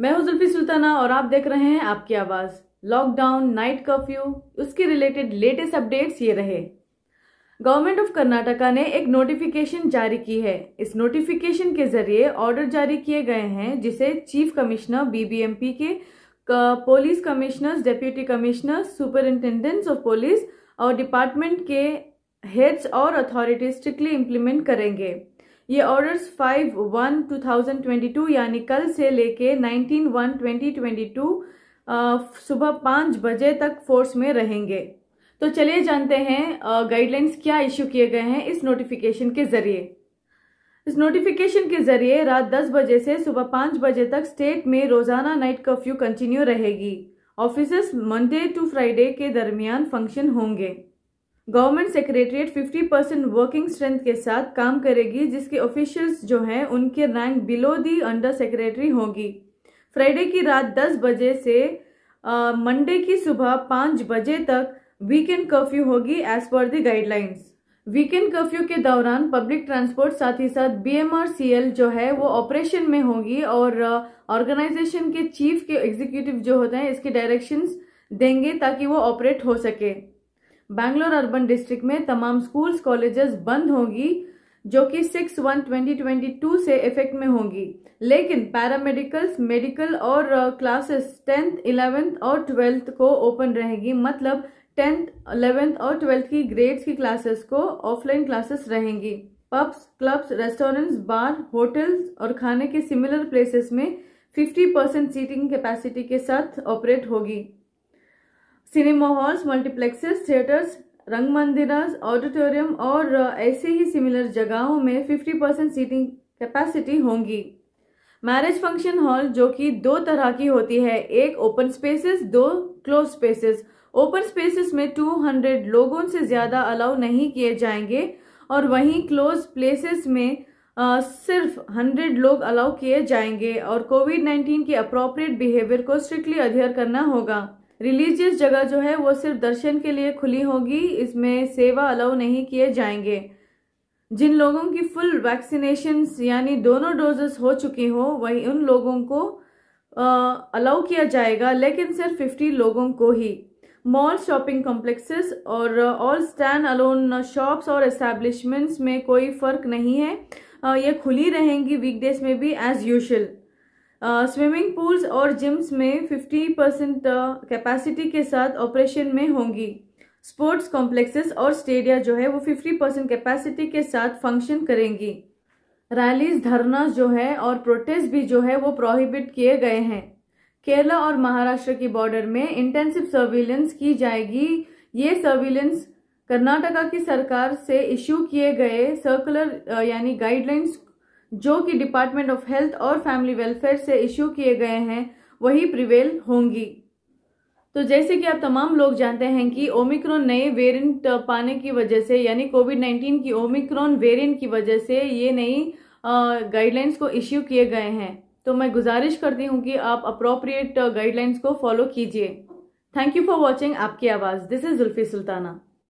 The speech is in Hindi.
मैं हूं जुल्फी सुल्ताना और आप देख रहे हैं आपकी आवाज लॉकडाउन नाइट कर्फ्यू उसके रिलेटेड लेटेस्ट अपडेट्स ये रहे गवर्नमेंट ऑफ कर्नाटका ने एक नोटिफिकेशन जारी की है इस नोटिफिकेशन के जरिए ऑर्डर जारी किए गए हैं जिसे चीफ कमिश्नर बीबीएमपी के police commissioners deputy commissioner superintendents of police और डिपार्टमेंट के हेड्स और अथॉरिटी स्ट्रिक्टली इम्प्लीमेंट करेंगे ये ऑर्डर्स 5 वन टू यानी कल से लेके 19 वन टू सुबह पाँच बजे तक फोर्स में रहेंगे तो चलिए जानते हैं गाइडलाइंस क्या इश्यू किए गए हैं इस नोटिफिकेशन के जरिए इस नोटिफिकेशन के जरिए रात 10 बजे से सुबह 5 बजे तक स्टेट में रोजाना नाइट कर्फ्यू कंटिन्यू रहेगी ऑफिस मंडे टू फ्राइडे के दरमियान फंक्शन होंगे government secretariat 50 percent working strength के साथ काम करेगी जिसके ऑफिशियल्स जो हैं उनके rank below the under secretary होगी फ्राइडे की रात 10 बजे से मंडे की सुबह 5 बजे तक वीकेंड कर्फ्यू होगी एज पर दी गाइडलाइंस वीकेंड कर्फ्यू के दौरान पब्लिक ट्रांसपोर्ट साथ ही साथ बी जो है वो ऑपरेशन में होगी और ऑर्गेनाइजेशन के चीफ के एग्जीक्यूटिव जो होते हैं इसके डायरेक्शन देंगे ताकि वो ऑपरेट हो सके बैंगलोर अर्बन डिस्ट्रिक्ट में तमाम स्कूल्स कॉलेजेस बंद होंगी जो कि six one twenty twenty two से इफेक्ट में होंगी लेकिन पैरामेडिकल्स मेडिकल और क्लासेस टेंथ इलेवेंथ और ट्वेल्थ को ओपन रहेगी मतलब टेंथ अलेवेंथ और ट्वेल्थ की ग्रेड्स की क्लासेस को ऑफलाइन क्लासेस रहेंगी pubs clubs restaurants bar hotels और खाने के सिमिलर प्लेसेस में 50 परसेंट सीटिंग कैपेसिटी के साथ ऑपरेट होगी सिनेमा हॉल्स मल्टीप्लेक्सेस थिएटर्स रंग मंदिर ऑडिटोरियम और uh, ऐसे ही सिमिलर जगहों में 50 परसेंट सीटिंग कैपेसिटी होंगी मैरिज फंक्शन हॉल जो कि दो तरह की होती है एक ओपन स्पेसेस दो क्लोज स्पेसेस ओपन स्पेसेस में 200 लोगों से ज़्यादा अलाउ नहीं किए जाएंगे और वहीं क्लोज प्लेसेस में आ, uh, सिर्फ 100 लोग अलाउ किए जाएंगे और कोविड 19 के अप्रोप्रिएट बिहेवियर को स्ट्रिक्टली अधेयर करना होगा रिलीजियस जगह जो है वो सिर्फ दर्शन के लिए खुली होगी इसमें सेवा अलाउ नहीं किए जाएंगे जिन लोगों की फुल वैक्सीनेशन यानी दोनों डोजेस हो चुके हो वही उन लोगों को अलाउ किया जाएगा लेकिन सिर्फ फिफ्टी लोगों को ही मॉल शॉपिंग कॉम्प्लेक्सेस और ऑल स्टैंड अलोन शॉप्स और एस्टेब्लिशमेंट्स में कोई फ़र्क नहीं है ये खुली रहेंगी वीकडेज में भी एज़ यूजल स्विमिंग पूल्स और जिम्स में 50 परसेंट कैपेसिटी के साथ ऑपरेशन में होंगी स्पोर्ट्स कॉम्प्लेक्सेस और स्टेडिया जो है वो 50 परसेंट कैपेसिटी के साथ फंक्शन करेंगी रैलीज धरना जो है और प्रोटेस्ट भी जो है वो प्रोहिबिट किए गए हैं केरला और महाराष्ट्र की बॉर्डर में इंटेंसिव सर्विलेंस की जाएगी ये सर्विलेंस कर्नाटका की सरकार से इश्यू किए गए सर्कुलर यानी गाइडलाइंस जो कि डिपार्टमेंट ऑफ हेल्थ और फैमिली वेलफेयर से इश्यू किए गए हैं वही प्रिवेल होंगी तो जैसे कि आप तमाम लोग जानते हैं कि ओमिक्रॉन नए वेरिएंट पाने की वजह से यानी कोविड 19 की ओमिक्रॉन वेरिएंट की वजह से ये नई गाइडलाइंस को इश्यू किए गए हैं तो मैं गुजारिश करती हूँ कि आप अप्रोप्रिएट गाइडलाइंस को फॉलो कीजिए थैंक यू फॉर वॉचिंग आपकी आवाज़ दिस इज़ जुल्फ़ी सुल्ताना